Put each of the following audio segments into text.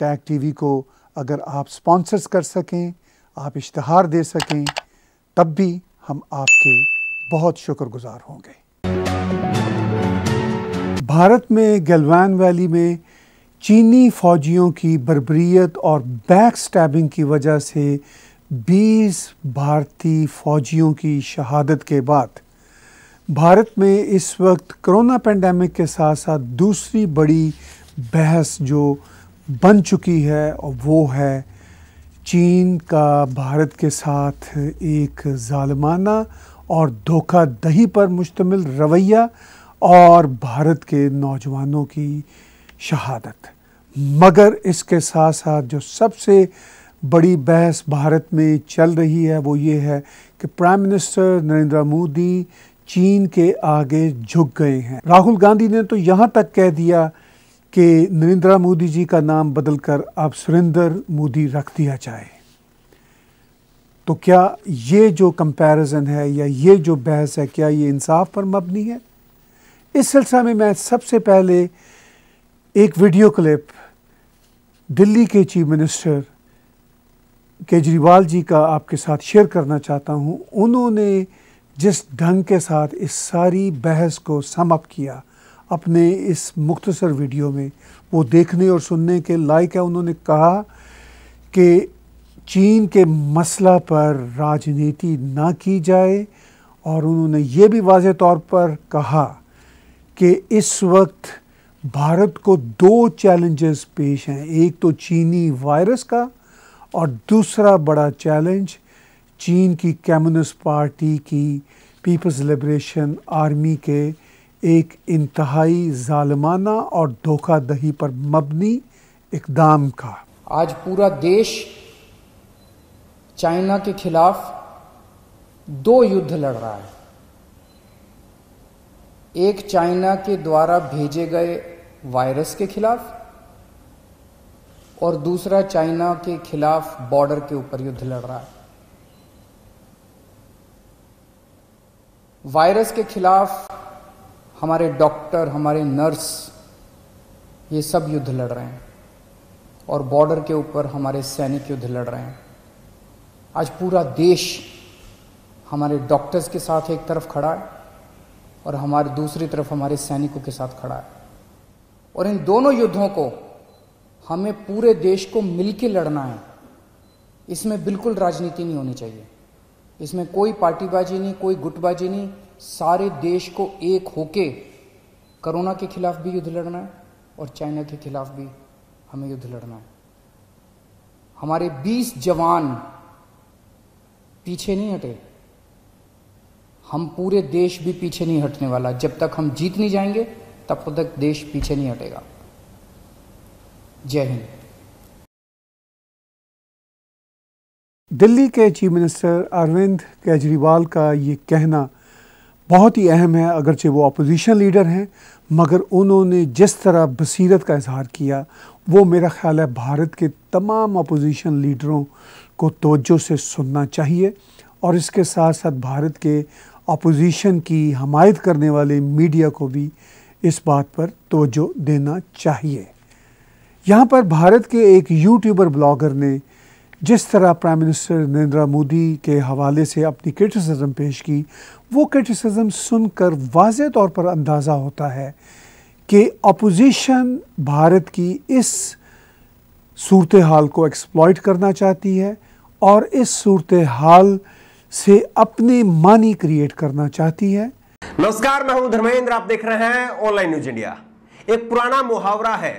Tag TV को अगर आप स्पॉन्सर्स कर सकें आप इश्तहार दे सकें तब भी हम आपके बहुत शुक्रगुजार होंगे भारत में गलवान वैली में चीनी फौजियों की बरबरीत और बैक स्टैबिंग की वजह से 20 भारतीय फौजियों की शहादत के बाद भारत में इस वक्त कोरोना पेंडेमिक के साथ साथ दूसरी बड़ी बहस जो बन चुकी है और वो है चीन का भारत के साथ एक ालमाना और धोखा दही पर मुश्तमिल रवैया और भारत के नौजवानों की शहादत मगर इसके साथ साथ जो सबसे बड़ी बहस भारत में चल रही है वो ये है कि प्राइम मिनिस्टर नरेंद्र मोदी चीन के आगे झुक गए हैं राहुल गांधी ने तो यहाँ तक कह दिया कि नरेंद्र मोदी जी का नाम बदलकर आप सुरेंद्र मोदी रख दिया जाए तो क्या ये जो कंपैरिजन है या ये जो बहस है क्या ये इंसाफ पर मबनी है इस सिलसिला में मैं सबसे पहले एक वीडियो क्लिप दिल्ली के चीफ मिनिस्टर केजरीवाल जी का आपके साथ शेयर करना चाहता हूँ उन्होंने जिस ढंग के साथ इस सारी बहस को समअप किया अपने इस मुख्तसर वीडियो में वो देखने और सुनने के लायक है उन्होंने कहा कि चीन के मसला पर राजनीति ना की जाए और उन्होंने ये भी वाज तौर पर कहा कि इस वक्त भारत को दो चैलेंजेस पेश हैं एक तो चीनी वायरस का और दूसरा बड़ा चैलेंज चीन की कम्युनिस्ट पार्टी की पीपल्स लिबरेशन आर्मी के एक इंतहाई जालमाना और धोखा दही पर मबनी इकदाम का आज पूरा देश चाइना के खिलाफ दो युद्ध लड़ रहा है एक चाइना के द्वारा भेजे गए वायरस के खिलाफ और दूसरा चाइना के खिलाफ बॉर्डर के ऊपर युद्ध लड़ रहा है वायरस के खिलाफ हमारे डॉक्टर हमारे नर्स ये सब युद्ध लड़ रहे हैं और बॉर्डर के ऊपर हमारे सैनिक युद्ध लड़ रहे हैं आज पूरा देश हमारे डॉक्टर्स के साथ एक तरफ खड़ा है और हमारे दूसरी तरफ हमारे सैनिकों के साथ खड़ा है और इन दोनों युद्धों को हमें पूरे देश को मिलकर लड़ना है इसमें बिल्कुल राजनीति नहीं होनी चाहिए इसमें कोई पार्टीबाजी नहीं कोई गुटबाजी नहीं सारे देश को एक होके कोरोना के खिलाफ भी युद्ध लड़ना है और चाइना के खिलाफ भी हमें युद्ध लड़ना है हमारे 20 जवान पीछे नहीं हटे हम पूरे देश भी पीछे नहीं हटने वाला जब तक हम जीत नहीं जाएंगे तब तक देश पीछे नहीं हटेगा जय हिंद दिल्ली के चीफ मिनिस्टर अरविंद केजरीवाल का ये कहना बहुत ही अहम है अगरचे वो अपोजिशन लीडर हैं मगर उन्होंने जिस तरह बसीरत का इजहार किया वो मेरा ख्याल है भारत के तमाम अपोजिशन लीडरों को तोज्जो से सुनना चाहिए और इसके साथ साथ भारत के अपोजिशन की हमायत करने वाले मीडिया को भी इस बात पर तोज्जो देना चाहिए यहाँ पर भारत के एक यूट्यूबर ब्लॉगर ने जिस तरह प्राइम मिनिस्टर नरेंद्र मोदी के हवाले से अपनी क्रिटिसिज्म पेश की वो क्रिटिसिज्म सुनकर वाज तौर पर अंदाज़ा होता है कि अपोजिशन भारत की इस सूरत हाल को एक्सप्लॉयट करना चाहती है और इस सूरत हाल से अपने मानी क्रिएट करना चाहती है नमस्कार मैं हूं धर्मेंद्र आप देख रहे हैं ऑनलाइन न्यूज इंडिया एक पुराना मुहावरा है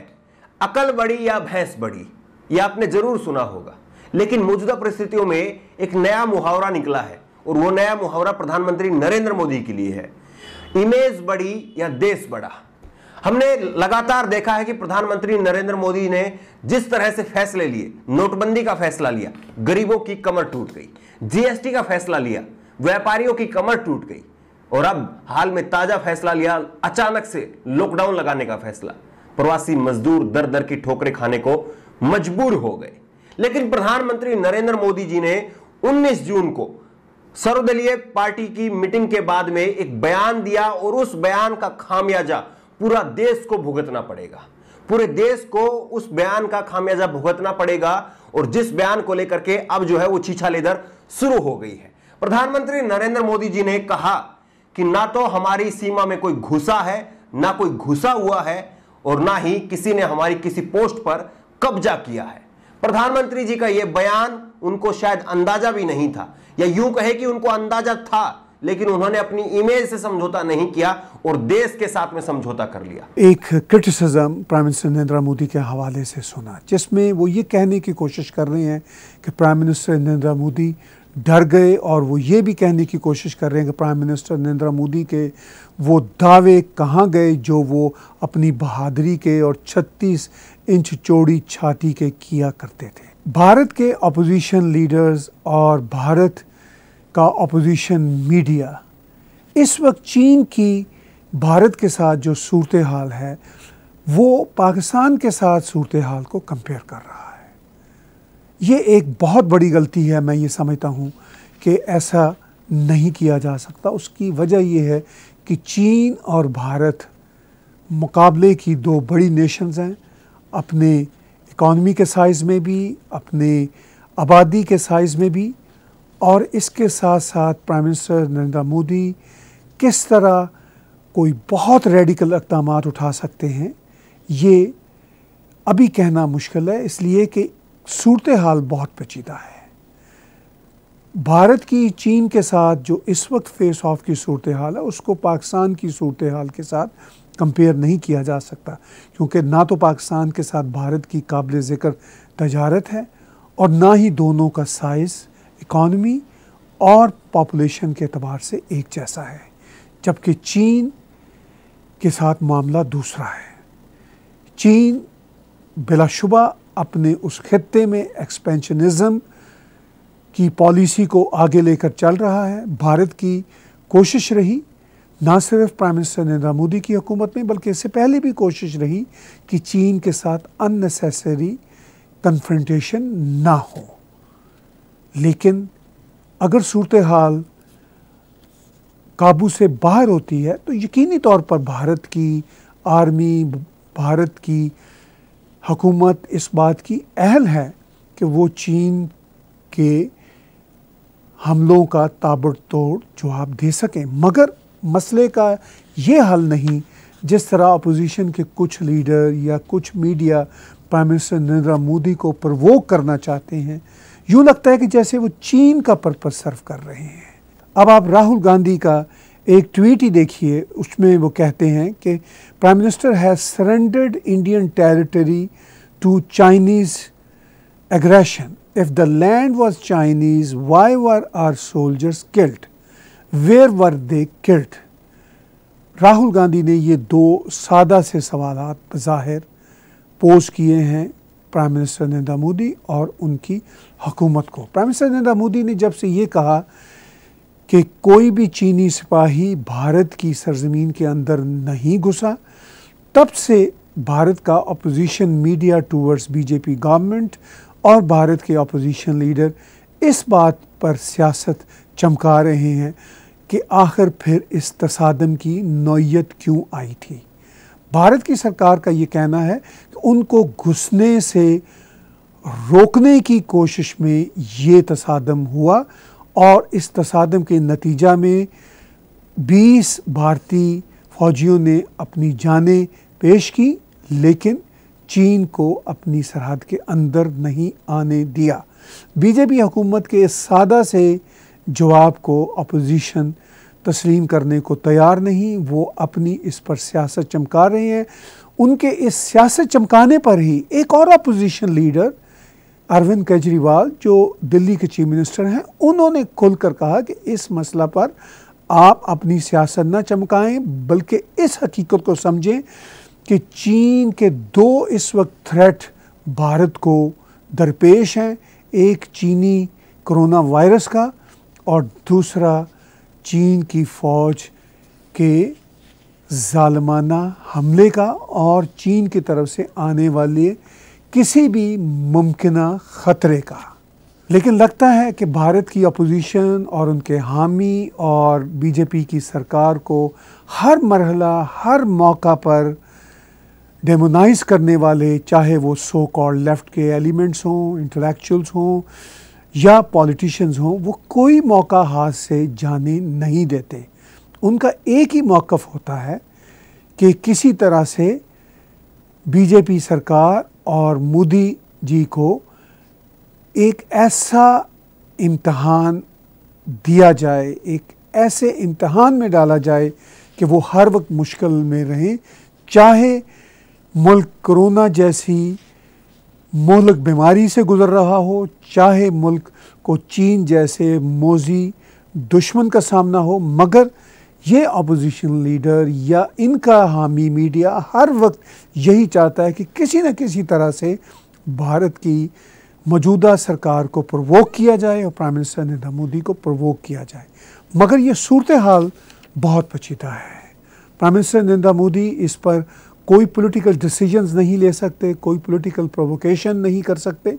अकल बड़ी या भैंस बड़ी यह आपने जरूर सुना होगा लेकिन मौजूदा परिस्थितियों में एक नया मुहावरा निकला है और वो नया मुहावरा प्रधानमंत्री नरेंद्र मोदी के लिए है इमेज बड़ी या देश बड़ा हमने लगातार देखा है कि प्रधानमंत्री नरेंद्र मोदी ने जिस तरह से फैसले लिए नोटबंदी का फैसला लिया गरीबों की कमर टूट गई जीएसटी का फैसला लिया व्यापारियों की कमर टूट गई और अब हाल में ताजा फैसला लिया अचानक से लॉकडाउन लगाने का फैसला प्रवासी मजदूर दर दर की ठोकरें खाने को मजबूर हो गए लेकिन प्रधानमंत्री नरेंद्र मोदी जी ने 19 जून को सर्वदलीय पार्टी की मीटिंग के बाद में एक बयान दिया और उस बयान का खामियाजा पूरा देश को भुगतना पड़ेगा पूरे देश को उस बयान का खामियाजा भुगतना पड़ेगा और जिस बयान को लेकर के अब जो है वो छीछा लेदर शुरू हो गई है प्रधानमंत्री नरेंद्र मोदी जी ने कहा कि ना तो हमारी सीमा में कोई घुसा है ना कोई घुसा हुआ है और ना ही किसी ने हमारी किसी पोस्ट पर कब्जा किया है प्रधानमंत्री जी का यह बयान उनको शायद अंदाजा भी नहीं था या यूं कहे कि उनको अंदाजा था लेकिन उन्होंने अपनी इमेज से समझौता नहीं किया और देश के साथ में समझौता कर लिया एक criticism prime minister Narendra Modi के हवाले से सुना जिसमें वो ये कहने की कोशिश कर रहे हैं कि प्राइम मिनिस्टर नरेंद्र मोदी डर गए और वो ये भी कहने की कोशिश कर रहे हैं कि प्राइम मिनिस्टर नरेंद्र मोदी के वो दावे कहाँ गए जो वो अपनी बहादुरी के और 36 इंच चौड़ी छाती के किया करते थे भारत के अपोजिशन लीडर्स और भारत का अपोजिशन मीडिया इस वक्त चीन की भारत के साथ जो सूरत हाल है वो पाकिस्तान के साथ सूरत हाल को कंपेयर कर रहा है ये एक बहुत बड़ी गलती है मैं ये समझता हूँ कि ऐसा नहीं किया जा सकता उसकी वजह यह है कि चीन और भारत मुकाबले की दो बड़ी नेशंस हैं अपने इकॉनमी के साइज़ में भी अपने आबादी के साइज़ में भी और इसके साथ साथ प्राइम मिनिस्टर नरेंद्र मोदी किस तरह कोई बहुत रेडिकल इकदाम उठा सकते हैं ये अभी कहना मुश्किल है इसलिए कि सूरत हाल बहुत पेचीदा है भारत की चीन के साथ जो इस वक्त फेस ऑफ की सूरत हाल है उसको पाकिस्तान की सूरत हाल के साथ कंपेयर नहीं किया जा सकता क्योंकि ना तो पाकिस्तान के साथ भारत की काबिल ज़िक्र तजारत है और ना ही दोनों का साइज़ इकॉनमी और पॉपुलेशन के अतबार से एक जैसा है जबकि चीन के साथ मामला दूसरा है चीन बिलाशुबा अपने उस खत्े में एक्सपेंशनिज़म की पॉलिसी को आगे लेकर चल रहा है भारत की कोशिश रही ना सिर्फ प्राइम मिनिस्टर नरेंद्र मोदी की हुकूमत में बल्कि इससे पहले भी कोशिश रही कि चीन के साथ अननेसेसरी कन्फ्रेंटेशन ना हो लेकिन अगर सूरत हाल काबू से बाहर होती है तो यकीनी तौर पर भारत की आर्मी भारत की हकूमत इस बात की अहल है कि वो चीन के हमलों का ताबड़ तोड़ जवाब दे सकें मगर मसले का ये हल नहीं जिस तरह अपोजिशन के कुछ लीडर या कुछ media prime minister Narendra Modi को प्रवोक करना चाहते हैं यूँ लगता है कि जैसे वो चीन का पर्पज सर्व कर रहे हैं अब आप राहुल गांधी का एक ट्वीट ही देखिए उसमें वो कहते हैं कि prime minister has surrendered Indian territory to Chinese aggression if the land was Chinese why were our soldiers killed where were they killed Rahul Gandhi ने ये दो सादा से सवाल बज़ाहिर पोज किए हैं प्राइम मिनिस्टर नरेंद्र मोदी और उनकी हुकूमत को प्राइम मिनिस्टर नरेंद्र मोदी ने जब से ये कहा कि कोई भी चीनी सिपाही भारत की सरजमीन के अंदर नहीं घुसा तब से भारत का opposition media towards BJP government और भारत के अपोजिशन लीडर इस बात पर सियासत चमका रहे हैं कि आखिर फिर इस तसादम की नोयत क्यों आई थी भारत की सरकार का ये कहना है कि उनको घुसने से रोकने की कोशिश में ये तसादम हुआ और इस तसादम के नतीजा में 20 भारतीय फ़ौजियों ने अपनी जानें पेश की लेकिन चीन को अपनी सरहद के अंदर नहीं आने दिया बीजेपी हुकूमत के इस सादा से जवाब को अपोजिशन तस्लीम करने को तैयार नहीं वो अपनी इस पर सियासत चमका रहे हैं उनके इस सियासत चमकाने पर ही एक और अपोजिशन लीडर अरविंद केजरीवाल जो दिल्ली के चीफ मिनिस्टर हैं उन्होंने खुलकर कहा कि इस मसला पर आप अपनी सियासत ना चमकाएं बल्कि इस हकीकत को समझें कि चीन के दो इस वक्त थ्रेट भारत को दरपेश हैं एक चीनी कोरोना वायरस का और दूसरा चीन की फ़ौज के ज़ालमाना हमले का और चीन की तरफ से आने वाले किसी भी मुमकिन ख़तरे का लेकिन लगता है कि भारत की अपोजिशन और उनके हामी और बीजेपी की सरकार को हर मरहला हर मौका पर डेमोनाइज करने वाले चाहे वो सो कॉल्ड लेफ़्ट के एलिमेंट्स हों इंटेलेक्चुअल्स हों या पॉलिटिशियंस हों वो कोई मौका हाथ से जाने नहीं देते उनका एक ही मौक़ होता है कि किसी तरह से बीजेपी सरकार और मोदी जी को एक ऐसा इम्तहान दिया जाए एक ऐसे इम्तहान में डाला जाए कि वो हर वक्त मुश्किल में रहें चाहे मुल्क कोरोना जैसी मोहलक बीमारी से गुज़र रहा हो चाहे मुल्क को चीन जैसे मोजी दुश्मन का सामना हो मगर ये अपोजिशन लीडर या इनका हामी मीडिया हर वक्त यही चाहता है कि किसी न किसी तरह से भारत की मौजूदा सरकार को प्रवोक किया जाए और प्राइम मिनिस्टर नरेंद्र मोदी को प्रवोक किया जाए मगर ये सूरत हाल बहुत पचीदा है प्राइम मिनिस्टर नरेंद्र मोदी इस पर कोई पॉलिटिकल डिसीजंस नहीं ले सकते कोई पॉलिटिकल प्रोवोकेशन नहीं कर सकते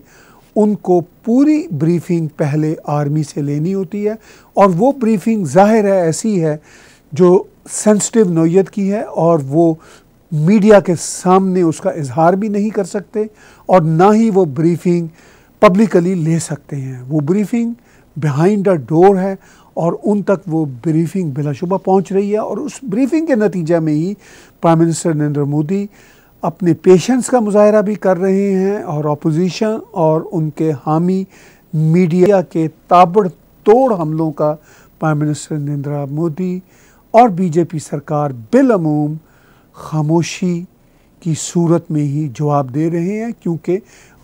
उनको पूरी ब्रीफिंग पहले आर्मी से लेनी होती है और वो ब्रीफिंग जाहिर है ऐसी है जो सेंसिटिव नोयत की है और वो मीडिया के सामने उसका इजहार भी नहीं कर सकते और ना ही वो ब्रीफिंग पब्लिकली ले सकते हैं वो ब्रीफिंग बिहाइंड द डोर है और उन तक वो ब्रीफिंग बिलाशुबा पहुंच रही है और उस ब्रीफिंग के नतीजे में ही प्राइम मिनिस्टर नरेंद्र मोदी अपने पेशेंस का मुजाहरा भी कर रहे हैं और अपोजिशन और उनके हामी मीडिया के ताबड़ तोड़ हमलों का प्राइम मिनिस्टर नरेंद्र मोदी और बीजेपी सरकार बिलमूम खामोशी की सूरत में ही जवाब दे रहे हैं क्योंकि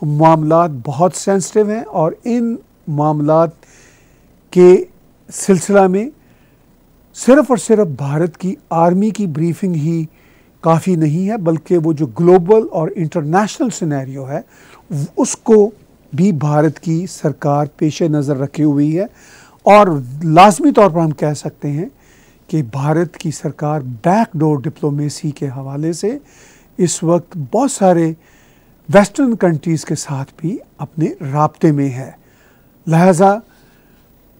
मामला बहुत सेंसिटिव हैं और इन मामला के सिलसिला में सिर्फ़ और सिर्फ भारत की आर्मी की ब्रीफिंग ही काफ़ी नहीं है बल्कि वो जो ग्लोबल और इंटरनेशनल सिनेरियो है उसको भी भारत की सरकार पेश नज़र रखी हुई है और लाजमी तौर पर हम कह सकते हैं कि भारत की सरकार बैकडोर डिप्लोमेसी के हवाले से इस वक्त बहुत सारे वेस्टर्न कंट्रीज़ के साथ भी अपने रबते में है लिहाजा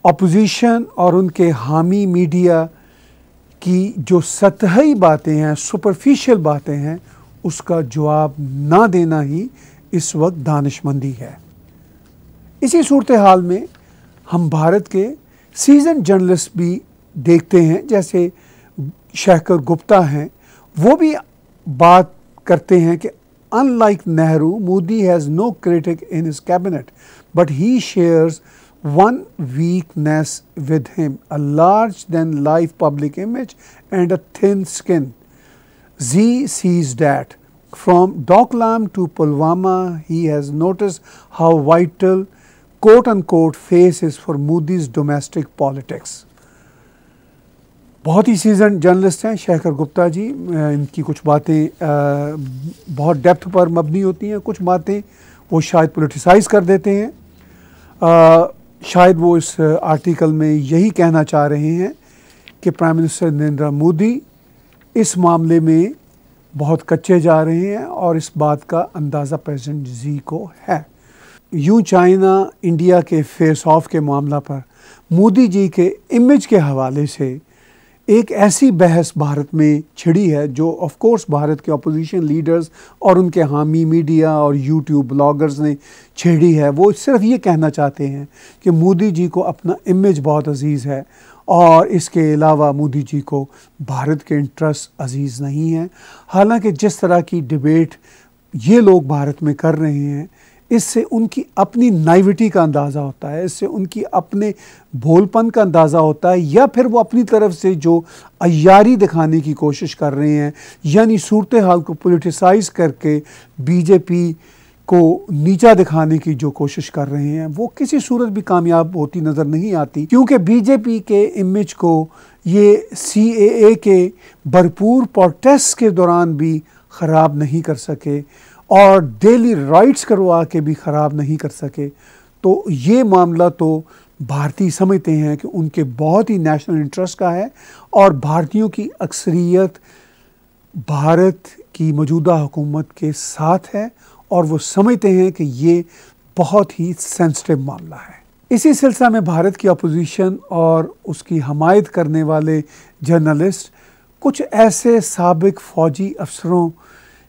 अपोजिशन और उनके हामी मीडिया की जो सतही बातें हैं सुपरफिशियल बातें हैं उसका जवाब ना देना ही इस वक्त दानशमंदी है इसी सूरत हाल में हम भारत के सीजन जर्नलिस्ट भी देखते हैं जैसे शेखर गुप्ता हैं वो भी बात करते हैं कि unlike Nehru Modi has no critic in his cabinet but he shares one weakness with him a large than life public image and a thin skin he sees that from Doklam to Pulwama he has notice how vital court and court face is for Modi's domestic politics बहुत ही season journalist हैं शेखर गुप्ता जी इनकी कुछ बातें बहुत depth पर मबनी होती हैं कुछ बातें वो शायद पोलिटिसाइज कर देते हैं आ, शायद वो इस आर्टिकल में यही कहना चाह रहे हैं कि प्राइम मिनिस्टर नरेंद्र मोदी इस मामले में बहुत कच्चे जा रहे हैं और इस बात का अंदाज़ा प्रेसिडेंट जी को है यूं चाइना इंडिया के फेस ऑफ के मामला पर मोदी जी के इमेज के हवाले से एक ऐसी बहस भारत में छिड़ी है जो ऑफ कोर्स भारत के अपोजिशन लीडर्स और उनके हामी मीडिया और यूट्यूब ब्लॉगर्स ने छेड़ी है वो सिर्फ ये कहना चाहते हैं कि मोदी जी को अपना इमेज बहुत अजीज़ है और इसके अलावा मोदी जी को भारत के इंटरेस्ट अजीज़ नहीं है हालांकि जिस तरह की डिबेट ये लोग भारत में कर रहे हैं इससे उनकी अपनी नाइविटी का अंदाज़ा होता है इससे उनकी अपने भोलपन का अंदाज़ा होता है या फिर वो अपनी तरफ से जो अयारी दिखाने की कोशिश कर रहे हैं यानी सूरत हाल को पोलिटिसाइज करके बीजेपी को नीचा दिखाने की जो कोशिश कर रहे हैं वो किसी सूरत भी कामयाब होती नज़र नहीं आती क्योंकि बीजेपी के इमेज को ये सी ए ए के भरपूर प्रोटेस्ट के दौरान भी ख़राब नहीं कर सके और डेली राइट्स करवा के भी ख़राब नहीं कर सके तो ये मामला तो भारतीय समझते हैं कि उनके बहुत ही नेशनल इंटरेस्ट का है और भारतीयों की अक्सरियत भारत की मौजूदा हुकूमत के साथ है और वो समझते हैं कि ये बहुत ही सेंसिटिव मामला है इसी सिलसिला में भारत की अपोजिशन और उसकी हमायत करने वाले जर्नलिस्ट कुछ ऐसे सबक फ़ौजी अफसरों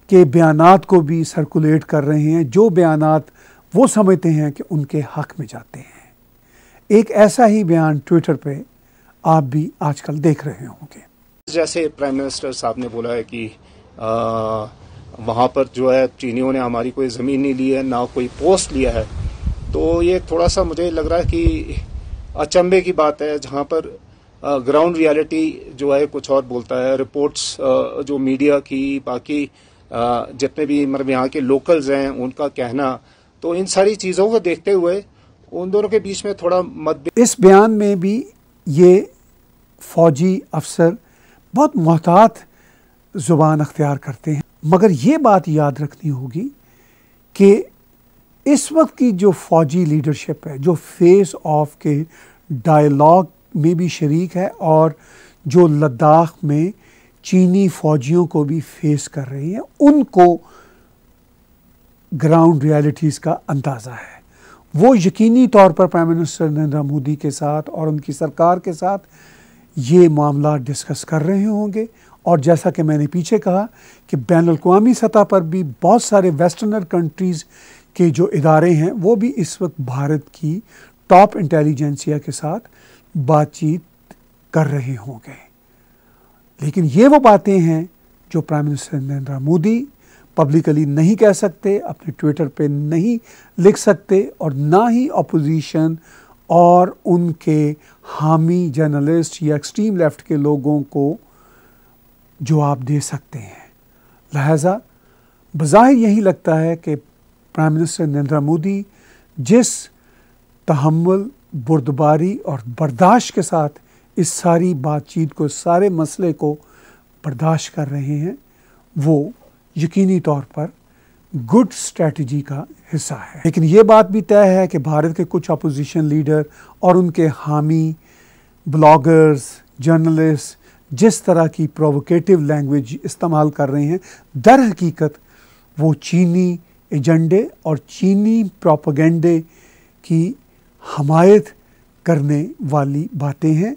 के बयान को भी सर्कुलेट कर रहे हैं जो बयान वो समझते हैं कि उनके हक में जाते हैं एक ऐसा ही बयान ट्विटर पे आप भी आजकल देख रहे होंगे जैसे प्राइम मिनिस्टर साहब ने बोला है कि आ, वहाँ पर जो है चीनियों ने हमारी कोई ज़मीन नहीं ली है ना कोई पोस्ट लिया है तो ये थोड़ा सा मुझे लग रहा है कि अचंभे की बात है जहाँ पर ग्राउंड रियलिटी जो है कुछ और बोलता है रिपोर्ट्स जो मीडिया की बाकी जितने भी मतलब यहाँ के लोकल्स हैं उनका कहना तो इन सारी चीज़ों को देखते हुए उन दोनों के बीच में थोड़ा मत इस बयान में भी ये फौजी अफसर बहुत महतात ज़ुबान अख्तियार करते हैं मगर ये बात याद रखनी होगी कि इस वक्त की जो फौजी लीडरशिप है जो फेस ऑफ के डायलॉग में भी शरीक है और जो लद्दाख में चीनी फौजियों को भी फेस कर रही है उनको ग्राउंड रियलिटीज़ का अंदाज़ा है वो यकीनी तौर पर प्राइम मिनिस्टर नरेंद्र मोदी के साथ और उनकी सरकार के साथ ये मामला डिस्कस कर रहे होंगे और जैसा कि मैंने पीछे कहा कि बैन अवी सतह पर भी बहुत सारे वेस्टर्नर कंट्रीज़ के जो इदारे हैं वो भी इस वक्त भारत की टॉप इंटेलिजेंसिया के साथ बातचीत कर रहे होंगे लेकिन ये वो बातें हैं जो prime minister Narendra Modi publicly नहीं कह सकते अपने ट्विटर पे नहीं लिख सकते और ना ही अपोजिशन और उनके हामी जर्नलिस्ट या एक्सट्रीम लेफ्ट के लोगों को जवाब दे सकते हैं लहजा बज़ाहिर यही लगता है कि प्राइम मिनिस्टर नरेंद्र मोदी जिस तहमल बुरदबारी और बर्दाश्त के साथ इस सारी बातचीत को सारे मसले को बर्दाश्त कर रहे हैं वो यकीनी तौर पर गुड स्ट्रेटजी का हिस्सा है लेकिन ये बात भी तय है कि भारत के कुछ अपोजिशन लीडर और उनके हामी ब्लॉगर्स जर्नलिस्ट जिस तरह की प्रोवोकेटिव लैंग्वेज इस्तेमाल कर रहे हैं दर हकीकत वो चीनी एजेंडे और चीनी प्रोपागेंडे की हमायत करने वाली बातें हैं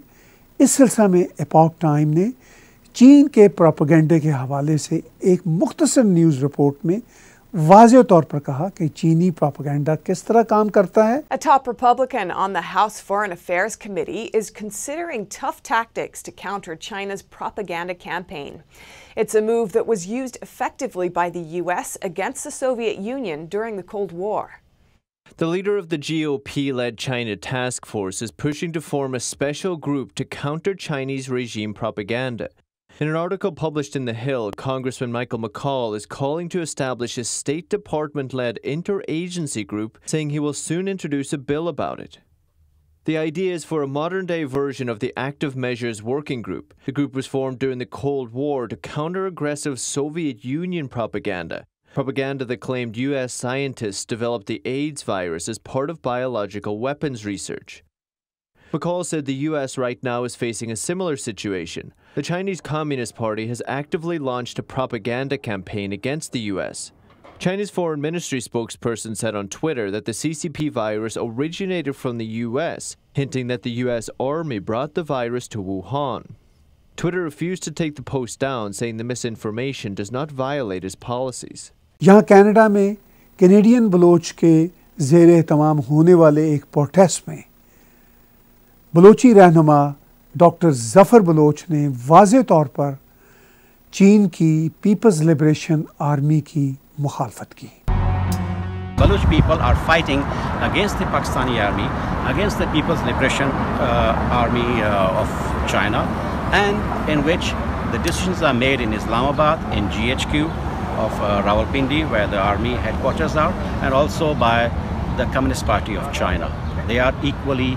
इस सिलसिला में टाइम ने चीन के के हवाले से एक news report top Republican on the House Foreign Affairs Committee is considering tough tactics to counter China's propaganda campaign. It's a move that was used effectively by the US against the Soviet Union during the Cold War. The leader of the GOP led China task force is pushing to form a special group to counter Chinese regime propaganda. In an article published in The Hill, Congressman Michael McCall is calling to establish a State Department led interagency group, saying he will soon introduce a bill about it. The idea is for a modern day version of the Active Measures Working Group. The group was formed during the Cold War to counter aggressive Soviet Union propaganda Propaganda that claimed U.S. scientists developed the AIDS virus as part of biological weapons research. McCall said the U.S. right now is facing a similar situation. The Chinese Communist Party has actively launched a propaganda campaign against the U.S. Chinese foreign ministry spokesperson said on Twitter that the CCP virus originated from the U.S., hinting that the U.S. Army brought the virus to Wuhan. Twitter refused to take the post down, saying the misinformation does not violate its policies. यहाँ Canada में Canadian Baloch के जेर तमाम होने वाले एक protest में बलोची रहनुमा डॉक्टर जफर बलोच ने वाज तौर पर चीन की पीपल्स लिबरेशन आर्मी की मुखालफत की Baloch people are fighting against the Pakistani army against the people's liberation army of China and in which the decisions are made in Islamabad in GHQ of uh, Rawalpindi, where the army headquarters are, and also by the Communist Party of China. They are equally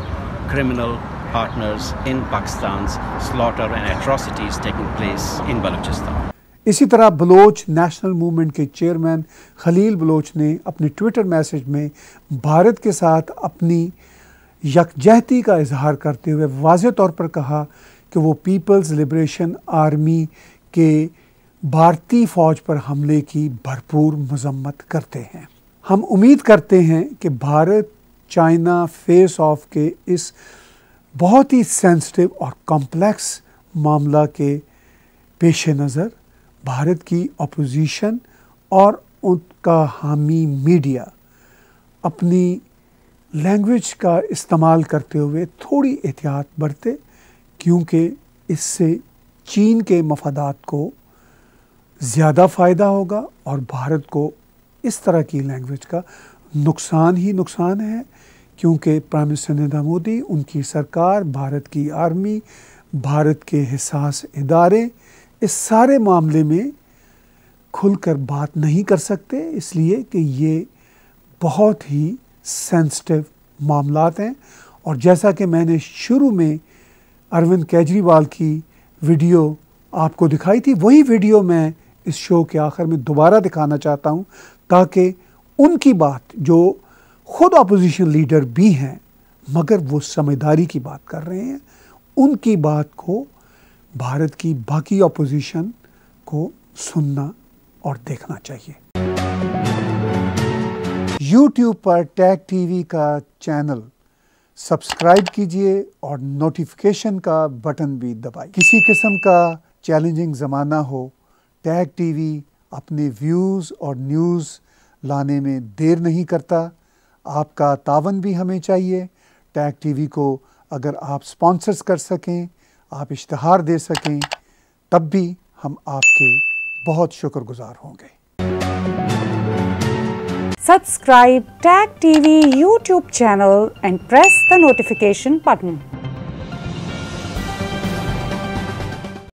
criminal partners in Pakistan's slaughter and atrocities taking place in Balochistan. इसी तरह Baloch national movement के chairman Khalil Baloch ने अपने Twitter message में भारत के साथ अपनी यकजहती का इजहार करते हुए वाज तौर पर कहा कि वो पीपल्स लिबरेशन आर्मी के भारतीय फौज पर हमले की भरपूर मजम्मत करते हैं हम उम्मीद करते हैं कि भारत चाइना फेस ऑफ के इस बहुत ही सेंसिटिव और कॉम्प्लेक्स मामला के पेश नज़र भारत की अपोजिशन और उनका हामी मीडिया अपनी लैंग्वेज का इस्तेमाल करते हुए थोड़ी एहतियात बरते क्योंकि इससे चीन के मफादात को ज़्यादा फ़ायदा होगा और भारत को इस तरह की लैंग्वेज का नुकसान ही नुकसान है क्योंकि प्राइम मिनिस्टर नरेंद्र मोदी उनकी सरकार भारत की आर्मी भारत के हिसास इदारे इस सारे मामले में खुलकर बात नहीं कर सकते इसलिए कि ये बहुत ही सेंसिटिव मामलात हैं और जैसा कि मैंने शुरू में अरविंद केजरीवाल की वीडियो आपको दिखाई थी वही वीडियो मैं इस शो के आखिर में दोबारा दिखाना चाहता हूँ ताकि उनकी बात जो खुद अपोजिशन लीडर भी हैं मगर वो समझदारी की बात कर रहे हैं उनकी बात को भारत की बाकी अपोजिशन को सुनना और देखना चाहिए YouTube पर टैग टीवी का चैनल सब्सक्राइब कीजिए और नोटिफिकेशन का बटन भी दबाइए किसी किस्म का चैलेंजिंग ज़माना हो टैग टीवी अपने व्यूज़ और न्यूज़ लाने में देर नहीं करता आपका तावन भी हमें चाहिए टैग टीवी को अगर आप स्पॉन्सर्स कर सकें आप इश्तहार दे सकें तब भी हम आपके बहुत शुक्रगुजार होंगे subscribe Tag TV YouTube channel and press the notification button